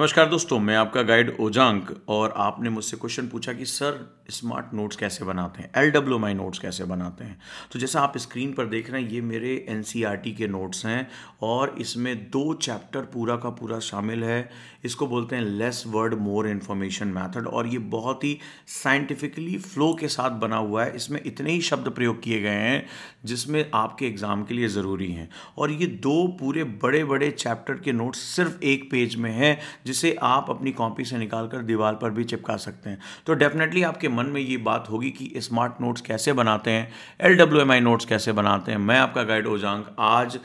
नमस्कार दोस्तों मैं आपका गाइड ओजांक और आपने मुझसे क्वेश्चन पूछा कि सर स्मार्ट नोट्स कैसे बनाते हैं एल डब्ल्यू माई नोट्स कैसे बनाते हैं तो जैसा आप स्क्रीन पर देख रहे हैं ये मेरे एन e के नोट्स हैं और इसमें दो चैप्टर पूरा का पूरा शामिल है इसको बोलते हैं less word more information method और ये बहुत ही साइंटिफिकली फ्लो के साथ बना हुआ है इसमें इतने ही शब्द प्रयोग किए गए हैं जिसमें आपके एग्ज़ाम के लिए ज़रूरी हैं और ये दो पूरे बड़े बड़े चैप्टर के नोट्स सिर्फ एक पेज में हैं जिसे आप अपनी कॉपी से निकाल कर दीवार पर भी चिपका सकते हैं तो डेफिनेटली आपके मन में ये बात होगी कि स्मार्ट नोट्स कैसे बनाते हैं L W M I notes कैसे बनाते हैं मैं आपका गाइड ओजांग आज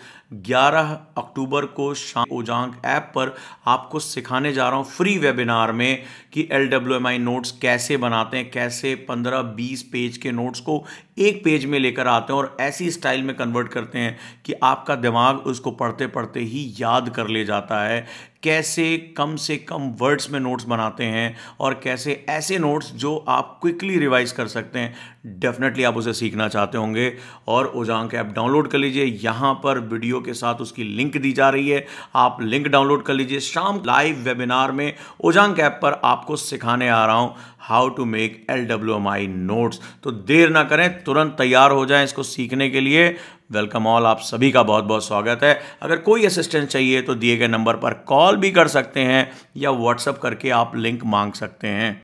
11 अक्टूबर को शाम ओजांग ऐप पर आपको सिखाने जा रहा हूँ फ्री वेबिनार में कि L W M I notes कैसे बनाते हैं कैसे 15-20 पेज के नोट्स को एक पेज में लेकर आते हैं और ऐसी स्टाइल में कन्वर्ट करते हैं कि आपका दिमाग उसको पढ़ते पढ़ते ही याद कर ले जाता है कैसे कम से कम वर्ड्स में नोट्स बनाते हैं और कैसे ऐसे नोट्स जो आप क्विकली रिवाइज कर सकते हैं डेफिनेटली आप उसे सीखना चाहते होंगे और ओजांक ऐप डाउनलोड कर लीजिए यहाँ पर वीडियो के साथ उसकी लिंक दी जा रही है आप लिंक डाउनलोड कर लीजिए शाम लाइव वेबिनार में ओजांक ऐप पर आपको सिखाने आ रहा हूँ how to make L W M I notes तो देर ना करें तुरंत तैयार हो जाएं इसको सीखने के लिए वेलकम ऑल आप सभी का बहुत बहुत स्वागत है अगर कोई असिस्टेंस चाहिए तो दिए गए नंबर पर कॉल भी कर सकते हैं या व्हाट्सअप करके आप लिंक मांग सकते हैं